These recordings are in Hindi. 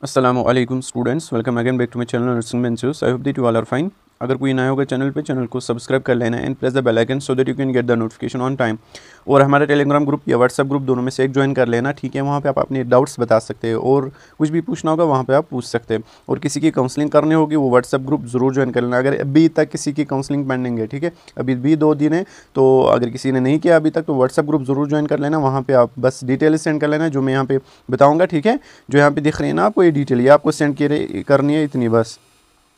Assalamu alaikum students welcome again back to my channel nursing Mentors. i hope that you all are fine अगर कोई नया होगा चैनल पे चैनल को सब्सक्राइब कर लेना and press the bell icon so that you can get the notification on time और हमारे टेलीग्राम ग्रुप या व्हाट्सएप ग्रुप दोनों में से एक ज्वाइन कर लेना ठीक है वहाँ पे आप अपने डाउट्स बता सकते हैं और कुछ भी पूछना होगा वहाँ पे आप पूछ सकते हैं और किसी की काउंसलिंग करनी होगी वो व्हाट्सअप ग्रुप ज़रूर ज्वाइन कर लेना अगर अभी तक किसी की काउंसलिंग पेंडिंग है ठीक है अभी भी दो दिन है तो अगर किसी ने नहीं किया अभी तक तो व्हाट्सएप ग्रुप ज़रूर ज्वाइन कर लेना वहाँ पर आप बस डिटेल सेंड कर लेना जो मैं यहाँ पर बताऊँगा ठीक है जो यहाँ पर दिख रही है ना आपको ये डिटेल ये आपको सेंड करनी है इतनी बस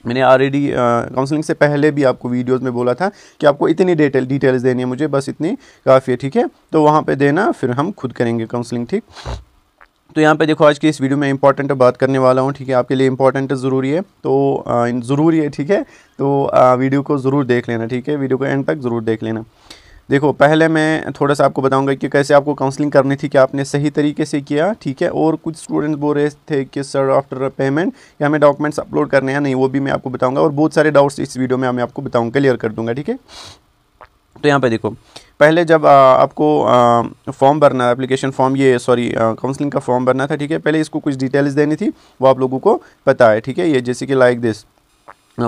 मैंने ऑलरेडी काउंसलिंग से पहले भी आपको वीडियोस में बोला था कि आपको इतनी डिटेल डिटेल्स देनी है मुझे बस इतनी काफ़ी है ठीक है तो वहाँ पे देना फिर हम खुद करेंगे काउंसलिंग ठीक तो यहाँ पे देखो आज की इस वीडियो में इंपॉर्टेंट बात करने वाला हूँ ठीक है आपके लिए इंपॉर्टेंट ज़रूरी है तो ज़रूरी है ठीक है तो वीडियो को ज़रूर देख लेना ठीक है वीडियो को एंड तक ज़रूर देख लेना देखो पहले मैं थोड़ा सा आपको बताऊंगा कि कैसे आपको काउंसलिंग करनी थी कि आपने सही तरीके से किया ठीक है और कुछ स्टूडेंट्स बोल रहे थे कि सर आफ्टर पेमेंट या हमें डॉक्यूमेंट्स अपलोड करने हैं नहीं वो भी मैं आपको बताऊंगा और बहुत सारे डाउट्स इस वीडियो में मैं आपको बताऊँगा क्लियर कर दूँगा ठीक है तो यहाँ पर देखो पहले जब आ, आपको फॉर्म भरना एप्लीकेशन फॉर्म ये सॉरी काउंसलिंग का फॉर्म भरना था ठीक है पहले इसको कुछ डिटेल्स देनी थी वो आप लोगों को पता है ठीक है ये जैसे कि like this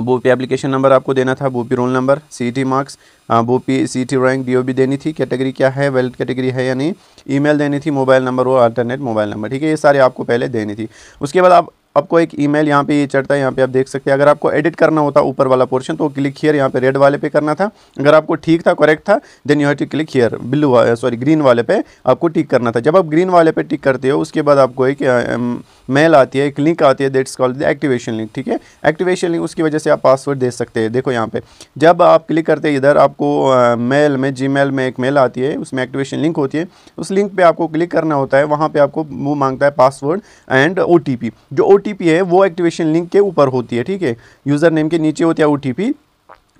BOPEE application number आपको देना था BOPEE roll number CET marks BOPEE CET rank B देनी थी कैटेगरी क्या है वेल्थ कैटेगरी है या नहीं ईमेल देनी थी मोबाइल नंबर और अल्टरनेट मोबाइल नंबर ठीक है ये सारे आपको पहले देनी थी उसके बाद आप आपको एक ईमेल यहाँ पे ये चढ़ता है यहाँ पे आप देख सकते हैं अगर आपको एडिट करना होता ऊपर वाला पोर्शन तो क्लिक हियर यहाँ पे रेड वाले पे करना था अगर आपको ठीक था करेक्ट था then you have to click here blue sorry green वाले पे आपको टिक करना था जब आप ग्रीन वाले पे टिक करते हो उसके बाद आपको एक मेल आती है एक लिंक आती है दैट्स कॉल्ड एक्टिवेशन लिंक ठीक है एक्टिवेशन लिंक उसकी वजह से आप पासवर्ड दे सकते हैं देखो यहाँ पे जब आप क्लिक करते हैं इधर आपको मेल में जी में एक मेल आती है उसमें एक्टिवेशन लिंक होती है उस लिंक पर आपको क्लिक करना होता है वहाँ पर आपको वो मांगता है पासवर्ड एंड ओ जो ओ ओटीपी है वो एक्टिवेशन लिंक के ऊपर होती है ठीक है यूज़र नेम के नीचे होती है ओटीपी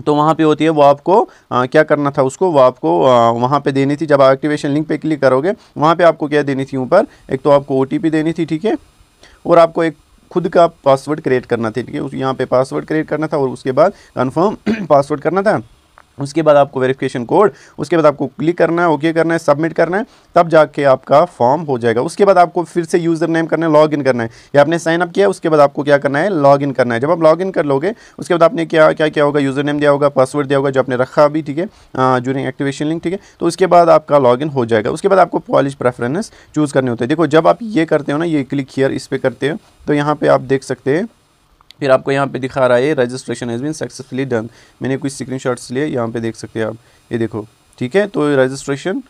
तो वहाँ पे होती है वो आपको आ, क्या करना था उसको वो आपको आ, वहाँ पे देनी थी जब आप एक्टिवेशन लिंक पे क्लिक करोगे वहाँ पे आपको क्या देनी थी ऊपर एक तो आपको ओ देनी थी ठीक है और आपको एक खुद का पासवर्ड क्रिएट करना था ठीक है यहाँ पे पासवर्ड क्रिएट करना था और उसके बाद कन्फर्म पासवर्ड करना था उसके बाद आपको वेरिफिकेशन कोड उसके बाद आपको क्लिक करना है ओके करना है सबमिट करना है तब जाके आपका फॉर्म हो जाएगा उसके बाद आपको फिर से यूज़र नेम करना है लॉग इन करना है या आपने साइन अप किया उसके बाद आपको क्या करना है लॉग इन करना है जब आप लॉग इन कर लोगे उसके बाद आपने क्या क्या क्या होगा यूज़र नेम दिया होगा पासवर्ड दिया होगा जो आपने रखा अभी ठीक है जूरिंग एक्टिवेशन लिंक ठीक है तो उसके बाद आपका लॉग इन हो जाएगा उसके बाद आपको पॉलिश प्रेफरेंस चूज़ करने होते हैं देखो जब आप ये करते हो ना ये क्लिक हियर इस पर करते हो तो यहाँ पर आप देख सकते हैं फिर आपको यहाँ पे दिखा रहा है registration has been successfully done मैंने कुछ स्क्रीन शॉट्स लिए यहाँ पे देख सकते हैं आप ये देखो ठीक है तो registration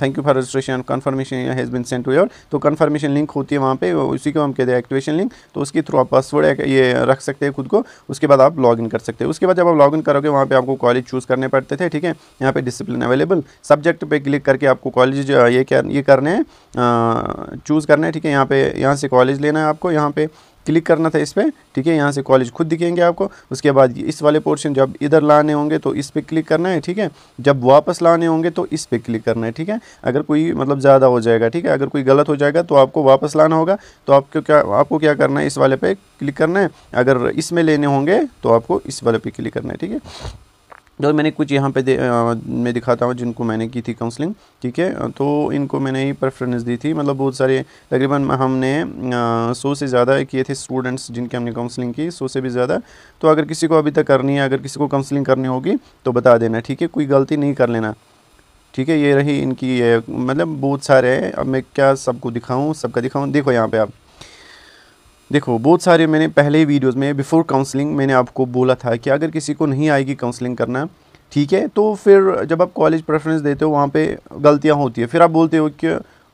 thank you for registration confirmation has been sent to your तो कन्फर्मेशन लिंक होती है वहाँ पे उसी को हम कहते हैं एक्टिवेशन लिंक तो उसके थ्रू आप पासवर्ड ये रख सकते हैं खुद को उसके बाद आप लॉगिन कर सकते हैं उसके बाद जब आप लॉगिन करोगे वहाँ पे आपको कॉलेज चूज़ करने पड़ते थे ठीक है यहाँ पे डिसिप्लिन अवेलेबल सब्जेक्ट पे क्लिक करके आपको कॉलेज ये क्या ये करने हैं चूज़ करना है ठीक है यहाँ पे यहाँ से कॉलेज लेना है आपको यहाँ पे क्लिक करना था इस पर ठीक है यहाँ से कॉलेज खुद दिखेंगे आपको उसके बाद इस वाले पोर्शन जब इधर लाने होंगे तो इस पर क्लिक करना है ठीक है जब वापस लाने होंगे तो इस पर क्लिक करना है ठीक है अगर कोई मतलब ज़्यादा हो जाएगा ठीक है अगर कोई गलत हो जाएगा तो आपको वापस लाना होगा तो आपको क्या आपको क्या करना है इस वाले पे क्लिक करना है अगर इसमें लेने होंगे तो आपको इस वाले पर क्लिक करना है ठीक है और मैंने कुछ यहाँ पे दे, आ, मैं दिखाता हूँ जिनको मैंने की थी काउंसलिंग ठीक है तो इनको मैंने ही प्रेफरेंस दी थी मतलब बहुत सारे तकरीबन हमने सौ से ज़्यादा किए थे स्टूडेंट्स जिनके हमने काउंसलिंग की सौ से भी ज़्यादा तो अगर किसी को अभी तक करनी है अगर किसी को काउंसलिंग करनी होगी तो बता देना ठीक है कोई गलती नहीं कर लेना ठीक है ये रही इनकी ये मतलब बहुत सारे हैं अब मैं क्या सबको दिखाऊँ सबका दिखाऊँ देखो यहाँ पर आप देखो बहुत सारे मैंने पहले ही वीडियोस में बिफ़ोर काउंसलिंग मैंने आपको बोला था कि अगर किसी को नहीं आएगी काउंसलिंग करना ठीक है तो फिर जब आप कॉलेज प्रेफरेंस देते हो वहाँ पे गलतियाँ होती है फिर आप बोलते हो कि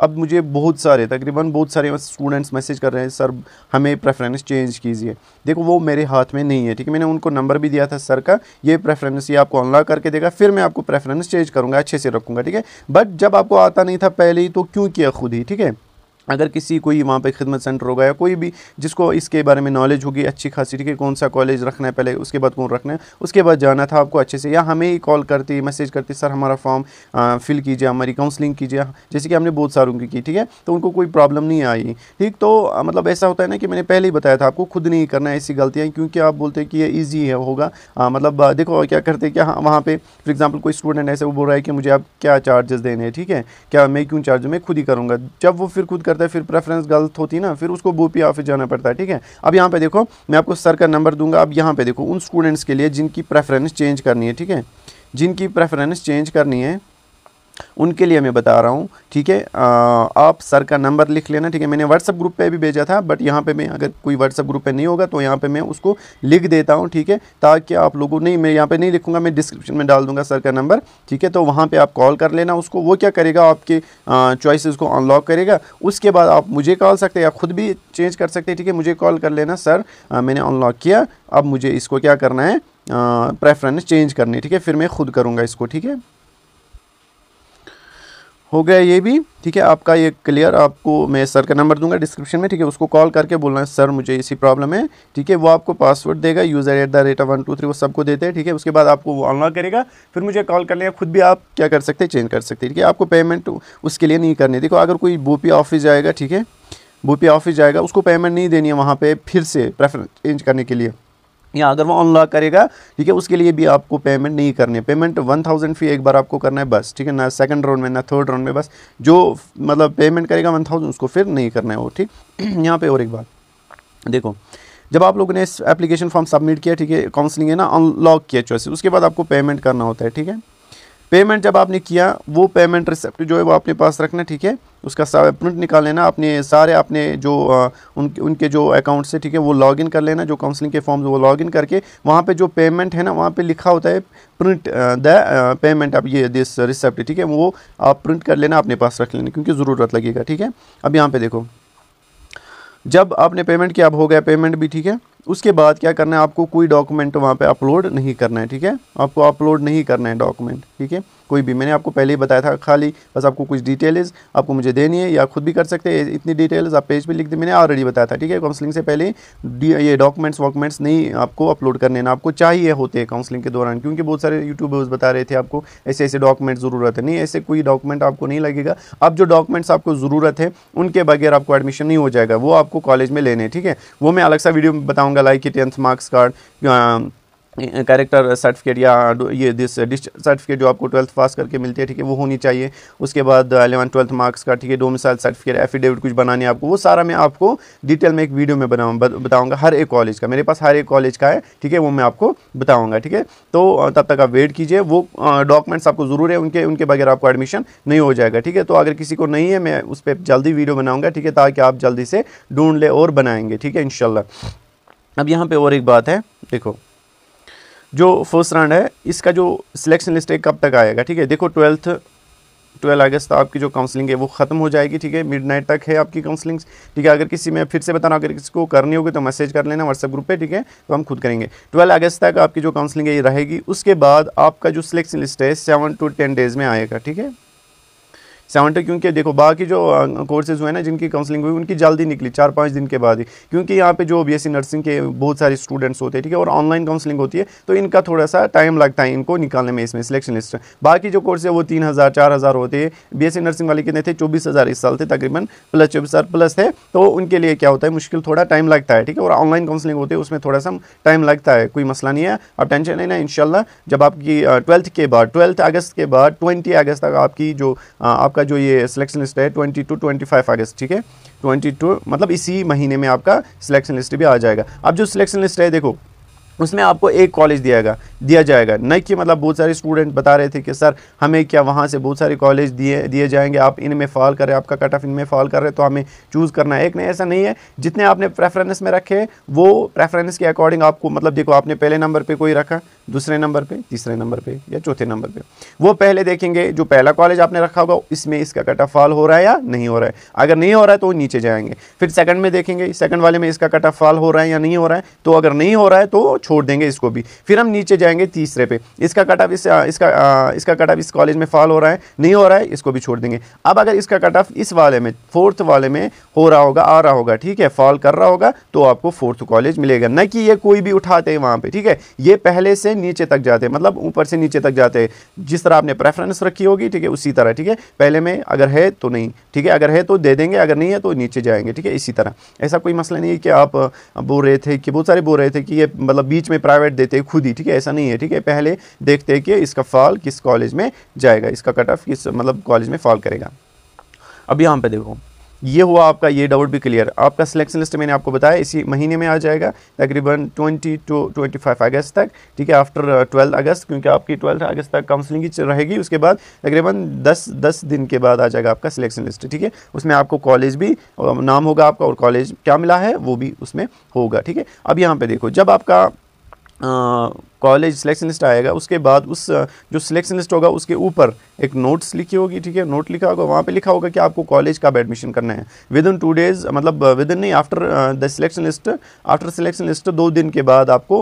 अब मुझे बहुत सारे तकरीबन बहुत सारे स्टूडेंट्स मैसेज कर रहे हैं सर हमें प्रेफरेंस चेंज कीजिए देखो वो मेरे हाथ में नहीं है ठीक है मैंने उनको नंबर भी दिया था सर का ये प्रेफरेंस ये आपको अनलॉक करके देगा फिर मैं आपको प्रेफरेंस चेंज करूँगा अच्छे से रखूँगा ठीक है बट जब आपको आता नहीं था पहले ही तो क्यों किया खुद ही ठीक है अगर किसी कोई वहाँ पे खिदमत सेंटर होगा या कोई भी जिसको इसके बारे में नॉलेज होगी अच्छी खासी ठीक है कौन सा कॉलेज रखना है पहले उसके बाद कौन रखना है उसके बाद जाना था आपको अच्छे से या हमें ही कॉल करती मैसेज करती सर हमारा फॉर्म फिल कीजिए हमारी काउंसलिंग कीजिए जैसे कि हमने बहुत सारों की ठीक है तो उनको कोई प्रॉब्लम नहीं आई ठीक तो मतलब ऐसा होता है ना कि मैंने पहले ही बताया था आपको खुद नहीं करना है ऐसी गलतियाँ क्योंकि आप बोलते हैं कि ये ईजी है होगा मतलब देखो क्या करते हैं क्या हाँ, वहाँ पर फॉर एग्जाम्पल कोई स्टूडेंट ऐसे वो बोल रहा है कि मुझे आप क्या चार्जेस देने हैं ठीक है क्या मैं क्यों चार्ज मैं खुद ही करूँगा जब वो फिर खुद करता है फिर प्रेफरेंस गलत होती है ना फिर उसको बोपी ऑफिस जाना पड़ता है ठीक है अब यहाँ पे देखो मैं आपको सर का नंबर दूंगा अब यहाँ पे देखो उन स्टूडेंट्स के लिए जिनकी प्रेफरेंस चेंज करनी है ठीक है जिनकी प्रेफरेंस चेंज करनी है उनके लिए मैं बता रहा हूँ ठीक है आप सर का नंबर लिख लेना ठीक है मैंने व्हाट्सअप ग्रुप पे भी भेजा था बट यहाँ पे मैं अगर कोई व्हाट्सअप ग्रुप पे नहीं होगा तो यहाँ पे मैं उसको लिख देता हूँ ठीक है ताकि आप लोगों नहीं मैं यहाँ पे नहीं लिखूँगा मैं डिस्क्रिप्शन में डाल दूँगा सर का नंबर ठीक है तो वहाँ पर आप कॉल कर लेना उसको वो क्या करेगा आपके चॉइस को अनलॉक करेगा उसके बाद आप मुझे कॉल सकते हैं या खुद भी चेंज कर सकते हैं ठीक है मुझे कॉल कर लेना सर मैंने अनलॉक किया अब मुझे इसको क्या करना है प्रेफरेंस चेंज करनी ठीक है फिर मैं खुद करूँगा इसको ठीक है हो गया ये भी ठीक है आपका ये क्लियर आपको मैं सर का नंबर दूंगा डिस्क्रिप्शन में ठीक है उसको कॉल करके बोलना है सर मुझे इसी प्रॉब्लम है ठीक है वो आपको पासवर्ड देगा user at the rate of one two three वो सबको देते हैं ठीक है उसके बाद आपको वो ऑनलॉक करेगा फिर मुझे कॉल कर लेगा खुद भी आप क्या कर सकते हैं चेंज कर सकते हैं ठीक है आपको पेमेंट उसके लिए नहीं करनी देखो अगर कोई पी ऑफिस जाएगा ठीक है बोपी ऑफिस जाएगा उसको पेमेंट नहीं देनी है वहाँ पर फिर से प्रेफरेंस चेंज करने के लिए या अगर वो अनलॉक करेगा ठीक है उसके लिए भी आपको पेमेंट नहीं करनी है पेमेंट वन थाउजेंड फी एक बार आपको करना है बस ठीक है ना सेकंड राउंड में ना थर्ड राउंड में बस जो मतलब पेमेंट करेगा वन थाउजेंड उसको फिर नहीं करना है वो ठीक यहाँ पे और एक बात देखो जब आप लोगों ने इस एप्लीकेशन फॉर्म सबमिट किया ठीक है काउंसलिंग है ना अनलॉक किया चॉइस उसके बाद आपको पेमेंट करना होता है ठीक है पेमेंट जब आपने किया वो पेमेंट रिसिप्ट जो है वो अपने पास रखना ठीक है उसका प्रिंट निकाल लेना अपने सारे अपने जो उनके उनके जो अकाउंट से ठीक है वो लॉगिन कर लेना जो काउंसलिंग के फॉर्म वो लॉगिन करके वहाँ पे जो पेमेंट है ना वहाँ पे लिखा होता है प्रिंट द पेमेंट अब ये दिस रिसेप्ट ठीक है वो आप प्रिंट कर लेना अपने पास रख लेना क्योंकि ज़रूरत लगेगा ठीक है अब यहाँ पर देखो जब आपने पेमेंट किया अब हो गया पेमेंट भी ठीक है उसके बाद क्या करना है आपको कोई डॉक्यूमेंट वहाँ पे अपलोड नहीं करना है ठीक है आपको अपलोड नहीं करना है डॉक्यूमेंट ठीक है कोई भी मैंने आपको पहले ही बताया था खाली बस आपको कुछ डिटेल्स आपको मुझे देनी है या खुद भी कर सकते हैं इतनी डिटेल्स आप पेज पर पे लिख दी मैंने ऑलरेडी बताया था ठीक है काउंसलिंग से पहले ये डॉक्यूमेंट्स वॉक्यूमेंट्स नहीं आपको अपलोड करने ना आपको चाहिए होते हैं काउंसलिंग के दौरान क्योंकि बहुत सारे यूट्यूबर्स बता रहे थे आपको ऐसे ऐसे डॉक्यूमेंट ज़रूरत है नहीं ऐसे कोई डॉक्यूमेंट आपको नहीं लगेगा अब जो डॉक्यूमेंट्स आपको ज़रूरत है उनके बगैर आपको एडमिशन नहीं हो जाएगा वो आपको कॉलेज में लेने ठीक है वो मैं अलग सा वीडियो बताऊँगा like tenth marks card character certificate या ये दिस डिस्ट सर्टिफिकेट जो आपको ट्वेल्थ पास करके मिलती है ठीक है वो होनी चाहिए उसके बाद एलेवन ट्वेल्थ मार्क्स का ठीक है मिसाल सर्टिफिकेट एफिडेविट कुछ बनाने आपको वो सारा मैं आपको डिटेल में एक वीडियो में बनाऊँ बताऊँगा हर एक कॉलेज का मेरे पास हर एक कॉलेज का है ठीक है वो मैं आपको बताऊँगा ठीक है तो uh, तब तक आप वेट कीजिए वो डॉक्यूमेंट्स uh, आपको ज़रूर है उनके उनके बगैर आपको एडमिशन नहीं हो जाएगा ठीक है तो अगर किसी को नहीं है मैं उस पर जल्दी वीडियो बनाऊँगा ठीक है ताकि आप जल्दी से ढूंढ लें और बनाएंगे ठीक है इन अब यहाँ पर और एक बात है देखो जो फर्स्ट राउंड है इसका जो सिलेक्शन लिस्ट है कब तक आएगा ठीक है देखो ट्वेल्थ ट्वेल्थ अगस्त तक आपकी जो काउंसलिंग है वो ख़त्म हो जाएगी ठीक है मिडनाइट तक है आपकी काउंसलिंग ठीक है अगर किसी में फिर से बताना अगर किसी को करनी होगी तो मैसेज कर लेना व्हाट्सएप ग्रुप पे ठीक है तो हम खुद करेंगे ट्वेल्थ अगस्त तक आपकी जो काउंसलिंग है ये रहेगी उसके बाद आपका जो सिलेक्शन लिस्ट है सेवन टू टेन डेज़ में आएगा ठीक है सेवेंटी क्योंकि देखो बाकी जो कोर्सेज हुए ना जिनकी काउंसलिंग हुई उनकी जल्दी निकली चार पाँच दिन के बाद ही क्योंकि यहाँ पे जो बी नर्सिंग के बहुत सारे स्टूडेंट्स होते हैं ठीक है और ऑनलाइन काउंसलिंग होती है तो इनका थोड़ा सा टाइम लगता है इनको निकालने में इसमें सिलेक्शन लिस्ट बाकी जो कोर्स है वो तीन हज़ार चार हज़ार होते हैं बी नर्सिंग वाले कितने थे चौबीस हज़ार इस साल थे तकरीबन प्लस चौबीस प्लस थे तो उनके लिए क्या होता है मुश्किल थोड़ा टाइम लगता है ठीक है और ऑनलाइन काउंसलिंग होती है उसमें थोड़ा सा टाइम लगता है कोई मसला नहीं है आप टेंशन नहीं ना इनशाला जब आपकी ट्वेल्थ के बाद ट्वेल्थ अगस्त के बाद ट्वेंटी अगस्त तक आपकी जो आपका आपका जो ये सिलेक्शन लिस्ट है twenty two twenty five August ठीक है ट्वेंटी टू मतलब इसी महीने में आपका सिलेक्शन लिस्ट भी आ जाएगा अब जो सिलेक्शन लिस्ट है देखो उसमें आपको एक कॉलेज दिया गया दिया जाएगा न कि मतलब बहुत सारे स्टूडेंट बता रहे थे कि सर हमें क्या वहाँ से बहुत सारे कॉलेज दिए दिए जाएंगे आप इनमें फ़ॉल करें आपका कट ऑफ इनमें फ़ॉल कर रहे तो हमें चूज़ करना है एक नहीं ऐसा नहीं है जितने आपने प्रेफरेंस में रखे वो प्रेफरेंस के अकॉर्डिंग आपको मतलब देखो आपने पहले नंबर पर कोई रखा दूसरे नंबर पर तीसरे नंबर पर या चौथे नंबर पर वो पहले देखेंगे जो पहला कॉलेज आपने रखा होगा इसमें इसका कट ऑफ फॉल हो रहा है या नहीं हो रहा है अगर नहीं हो रहा है तो नीचे जाएंगे फिर सेकंड में देखेंगे सेकंड वाले में इसका कट ऑफ फॉल हो रहा है या नहीं हो रहा है तो अगर नहीं हो रहा है तो छोड़ देंगे इसको भी फिर हम नीचे जाएंगे तीसरे पे इसका कट ऑफ इस इसका आ, इसका कट ऑफ इस कॉलेज में फॉल हो रहा है नहीं हो रहा है इसको भी छोड़ देंगे अब अगर इसका कट ऑफ इस वाले में फोर्थ वाले में हो रहा होगा आ रहा होगा ठीक है फॉल कर रहा होगा तो आपको फोर्थ कॉलेज मिलेगा न कि ये कोई भी उठाते हैं वहाँ पर ठीक है ये पहले से नीचे तक जाते हैं मतलब ऊपर से नीचे तक जाते हैं जिस तरह आपने प्रेफरेंस रखी होगी ठीक है उसी तरह ठीक है पहले में अगर है तो नहीं ठीक है अगर है तो दे देंगे अगर नहीं है तो नीचे जाएंगे ठीक है इसी तरह ऐसा कोई मसला नहीं है कि आप बोल रहे थे कि बहुत सारे बोल रहे थे कि ये मतलब बीच में प्राइवेट देते हैं खुद ही ठीक है ऐसा नहीं है ठीक है पहले देखते हैं कि इसका फॉल किस कॉलेज में जाएगा इसका कट ऑफ किस मतलब कॉलेज में फॉल करेगा अब यहाँ पे देखो ये हुआ आपका ये डाउट भी क्लियर आपका सिलेक्शन लिस्ट मैंने आपको बताया इसी महीने में आ जाएगा तकरीबन twenty two twenty five August तक ठीक है आफ्टर ट्वेल्थ uh, अगस्त क्योंकि आपकी ट्वेल्थ अगस्त तक काउंसलिंग की रहेगी उसके बाद तकरीबन दस दस दिन के बाद आ जाएगा आपका सिलेक्शन लिस्ट ठीक है उसमें आपको कॉलेज भी नाम होगा आपका और कॉलेज क्या मिला है वो भी उसमें होगा ठीक है अब यहाँ पर देखो जब आपका 嗯。कॉलेज सिलेक्शन लिस्ट आएगा उसके बाद उस जो सिलेक्शन लिस्ट होगा उसके ऊपर एक नोट्स लिखी होगी ठीक है नोट लिखा होगा वहाँ पे लिखा होगा कि आपको कॉलेज कब एडमिशन करना है विद इन टू डेज मतलब विद इन नहीं after the selection list after selection list दो दिन के बाद आपको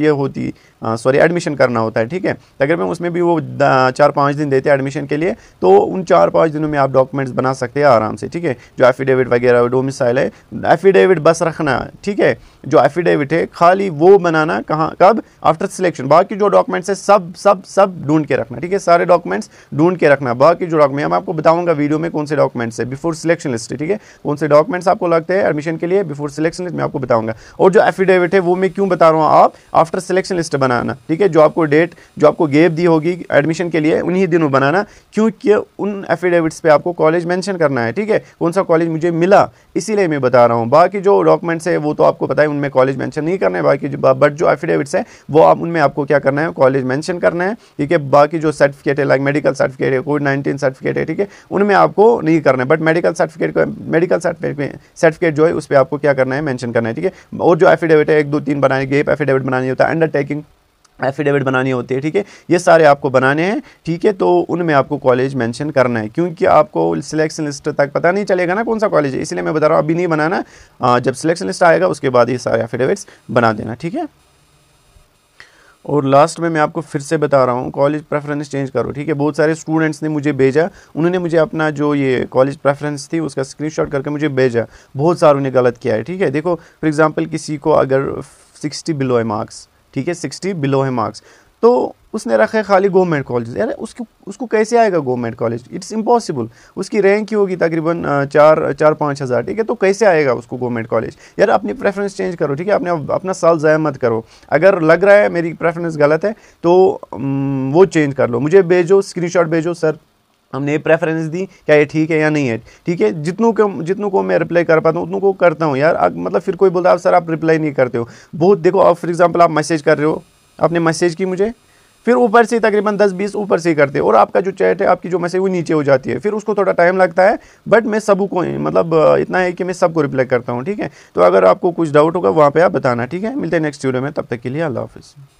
ये होती सॉरी एडमिशन करना होता है ठीक है तकरीबन उसमें भी वो चार पाँच दिन देते हैं एडमिशन के लिए तो उन चार पाँच दिनों में आप डॉक्यूमेंट्स बना सकते हैं आराम से ठीक है जो एफिडेविट वगैरह डोमिसाइल है एफिडेविट बस रखना ठीक है जो एफिडेविट है खाली वो बनाना कहाँ कब आफ्टर विद सिलेक्शन बाकी जो डॉक्यूमेंट्स है सब सब सब ढूंढ के रखना ठीक है सारे डॉक्यूमेंट्स ढूंढ के रखना बाकी जो डॉक्यूमेंट मैं आपको बताऊंगा वीडियो में कौन से डॉक्यूमेंट्स है बिफोर सिलेक्शन लिस्ट ठीक है कौन से डॉक्यूमेंट्स आपको लगते हैं एडमिशन के लिए बिफोर सिलेक्शन लिस्ट मैं आपको बताऊंगा और जो एफिडेविट है वो मैं क्यों बता रहा हूँ आप आफ्टर सिलेक्शन लिस्ट बनाना ठीक है जो आपको डेट जो आपको गेप दी होगी एडमिशन के लिए उन्हीं दिनों बनाना क्योंकि उन एफिडेविट्स पर आपको कॉलेज मैंशन करना है ठीक है कौन सा कॉलेज मुझे मिला इसीलिए मैं बता रहा हूँ बाकी जो डॉक्यूमेंट्स है वो तो आपको पता है उनमें कॉलेज मैंशन नहीं करना है बाकी बट जो एफिडेविट्स हैं वो आप उनमें आपको क्या करना है कॉलेज मैंशन करना है ठीक है बाकी जो सर्टिफिकेट है लाइक मेडिकल सर्टिफिकेट है कोविड नाइन्टीन सर्टिफिकेट है ठीक है उनमें आपको नहीं करना है बट मेडिकल सर्टिफिकेट को मेडिकल सर्टिफिकेट जो है उस पर आपको क्या करना है मैंशन करना है ठीक है और जो एफिडेविट है एक दो तीन बनाने गेप एफिडेविट बनानी होता है अंडरटेकिंग एफिडेविट बनानी होती है ठीक है ये सारे आपको बनाने हैं ठीक है तो उनमें आपको कॉलेज मेंशन करना है क्योंकि आपको सिलेक्शन लिस्ट तक पता नहीं चलेगा ना कौन सा कॉलेज है इसलिए मैं बता रहा हूँ अभी नहीं बनाना हाँ, जब सिलेक्शन लिस्ट आएगा उसके बाद ये सारे एफिडेविट्स बना देना ठीक है और लास्ट में मैं आपको फिर से बता रहा हूँ कॉलेज प्रेफरेंस चेंज करो ठीक है बहुत सारे स्टूडेंट्स ने मुझे भेजा उन्होंने मुझे अपना जो ये कॉलेज प्रेफरेंस थी उसका स्क्रीनशॉट करके मुझे भेजा बहुत सारों ने गलत किया है ठीक है देखो फॉर एग्ज़ाम्पल किसी को अगर सिक्सटी बिलो है मार्क्स ठीक है सिक्सटी बिलो है मार्क्स तो उसने रखा है खाली गवर्नमेंट कॉलेज यार उसको उसको कैसे आएगा गवर्नमेंट कॉलेज इट्स इम्पॉसिबल उसकी रैंक ही होगी तकरीबन चार चार पाँच हज़ार ठीक है तो कैसे आएगा उसको गवर्नमेंट कॉलेज यार अपनी प्रेफरेंस चेंज करो ठीक है अपने अपना साल ज़ाया मत करो अगर लग रहा है मेरी प्रेफरेंस गलत है तो वो चेंज कर लो मुझे भेजो शॉट भेजो सर हमने प्रेफरेंस दी क्या ये ठीक है या नहीं है ठीक है जितनों को जितनों को मैं रिप्लाई कर पाता हूँ उतनों को करता हूँ यार मतलब फिर कोई बोलता है सर आप रिप्लाई नहीं करते हो बहुत देखो आप फॉर एग्जांपल आप मैसेज कर रहे हो आपने मैसेज की मुझे फिर ऊपर से तकरीबन 10-20 ऊपर से करते हैं और आपका जो चैट है आपकी जो मैसेज वो नीचे हो जाती है फिर उसको थोड़ा टाइम लगता है बट मैं सब को मतलब इतना है कि मैं सबको रिप्लाई करता हूँ ठीक है तो अगर आपको कुछ डाउट होगा वहाँ पर आप बताना ठीक है मिलते हैं नेक्स्ट वीडियो में तब तक के लिए अल्लाह हाफिज़